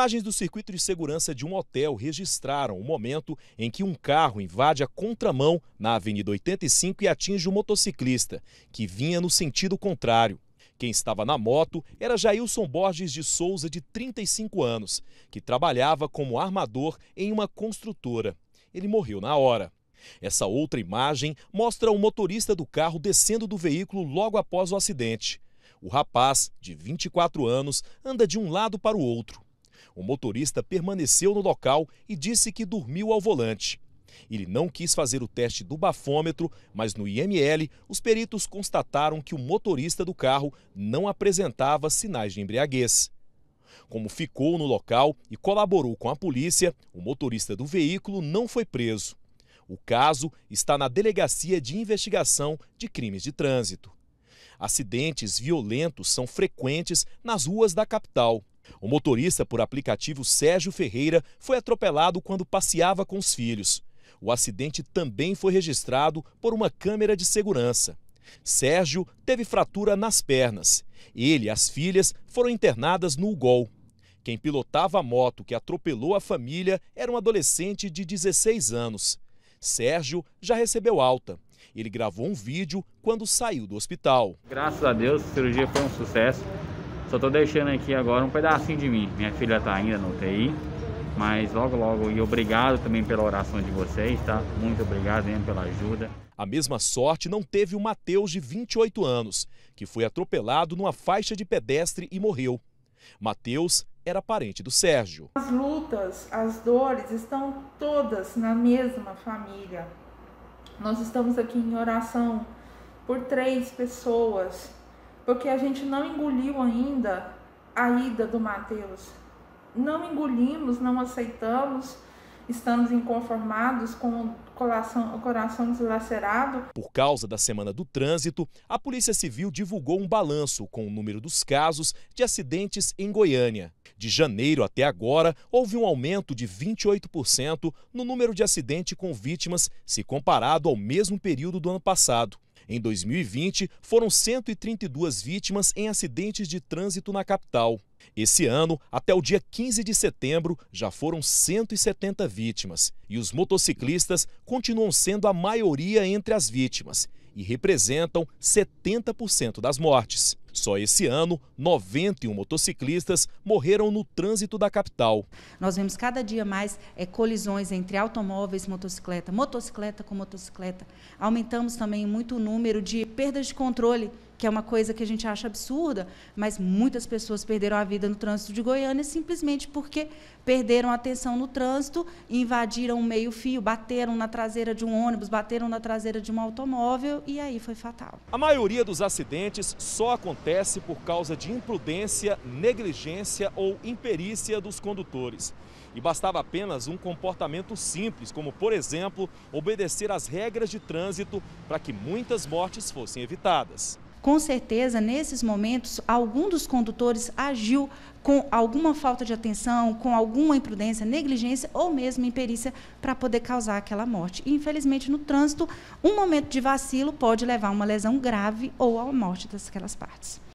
Imagens do circuito de segurança de um hotel registraram o momento em que um carro invade a contramão na Avenida 85 e atinge o um motociclista, que vinha no sentido contrário. Quem estava na moto era Jailson Borges de Souza, de 35 anos, que trabalhava como armador em uma construtora. Ele morreu na hora. Essa outra imagem mostra o motorista do carro descendo do veículo logo após o acidente. O rapaz, de 24 anos, anda de um lado para o outro. O motorista permaneceu no local e disse que dormiu ao volante. Ele não quis fazer o teste do bafômetro, mas no IML, os peritos constataram que o motorista do carro não apresentava sinais de embriaguez. Como ficou no local e colaborou com a polícia, o motorista do veículo não foi preso. O caso está na Delegacia de Investigação de Crimes de Trânsito. Acidentes violentos são frequentes nas ruas da capital. O motorista por aplicativo Sérgio Ferreira foi atropelado quando passeava com os filhos. O acidente também foi registrado por uma câmera de segurança. Sérgio teve fratura nas pernas. Ele e as filhas foram internadas no UGOL. Quem pilotava a moto que atropelou a família era um adolescente de 16 anos. Sérgio já recebeu alta. Ele gravou um vídeo quando saiu do hospital. Graças a Deus, a cirurgia foi um sucesso. Só tô deixando aqui agora um pedacinho de mim. Minha filha tá ainda no UTI, mas logo logo e obrigado também pela oração de vocês, tá? Muito obrigado mesmo pela ajuda. A mesma sorte não teve o Matheus de 28 anos, que foi atropelado numa faixa de pedestre e morreu. Matheus era parente do Sérgio. As lutas, as dores estão todas na mesma família. Nós estamos aqui em oração por três pessoas porque a gente não engoliu ainda a ida do Mateus. Não engolimos, não aceitamos, estamos inconformados com o coração, o coração Por causa da Semana do Trânsito, a Polícia Civil divulgou um balanço com o número dos casos de acidentes em Goiânia. De janeiro até agora, houve um aumento de 28% no número de acidente com vítimas se comparado ao mesmo período do ano passado. Em 2020, foram 132 vítimas em acidentes de trânsito na capital. Esse ano, até o dia 15 de setembro, já foram 170 vítimas. E os motociclistas continuam sendo a maioria entre as vítimas e representam 70% das mortes. Só esse ano, 91 motociclistas morreram no trânsito da capital. Nós vemos cada dia mais é, colisões entre automóveis, motocicleta, motocicleta com motocicleta. Aumentamos também muito o número de perdas de controle que é uma coisa que a gente acha absurda, mas muitas pessoas perderam a vida no trânsito de Goiânia simplesmente porque perderam a atenção no trânsito, invadiram um meio-fio, bateram na traseira de um ônibus, bateram na traseira de um automóvel e aí foi fatal. A maioria dos acidentes só acontece por causa de imprudência, negligência ou imperícia dos condutores. E bastava apenas um comportamento simples, como, por exemplo, obedecer às regras de trânsito para que muitas mortes fossem evitadas com certeza, nesses momentos, algum dos condutores agiu com alguma falta de atenção, com alguma imprudência, negligência ou mesmo imperícia para poder causar aquela morte. E, infelizmente, no trânsito, um momento de vacilo pode levar a uma lesão grave ou à morte aquelas partes.